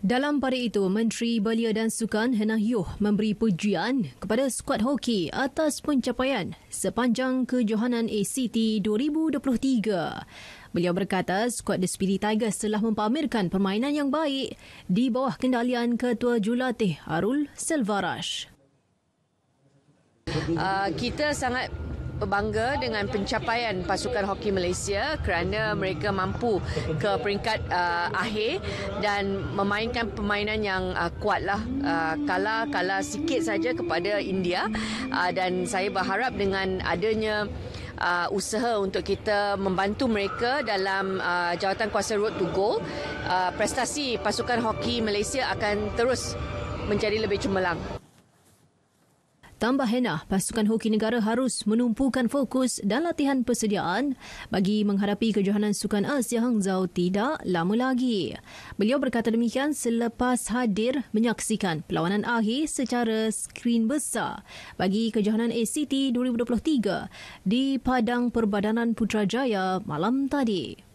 Dalam pada itu, Menteri Belia dan Sukan Henah Yoh memberi pujian kepada skuad hoki atas pencapaian sepanjang kejohanan ACT 2023. Beliau berkata skuad The Speedy Tigers telah mempamerkan permainan yang baik di bawah kendalian Ketua Julatih Arul Selvaraj. Uh, kita sangat berbangga dengan pencapaian pasukan hoki Malaysia kerana mereka mampu ke peringkat uh, akhir dan memainkan permainan yang uh, kuatlah uh, kalah kalah uh, sikit saja kepada India uh, dan saya berharap dengan adanya Uh, usaha untuk kita membantu mereka dalam uh, jawatan kuasa road to goal uh, prestasi pasukan hoki Malaysia akan terus menjadi lebih cemerlang Tambah Henah, pasukan hoki negara harus menumpukan fokus dan latihan persediaan bagi menghadapi kejohanan sukan Asia Hangzhou tidak lama lagi. Beliau berkata demikian selepas hadir menyaksikan perlawanan akhir secara skrin besar bagi kejohanan ACT 2023 di Padang Perbadanan Putrajaya malam tadi.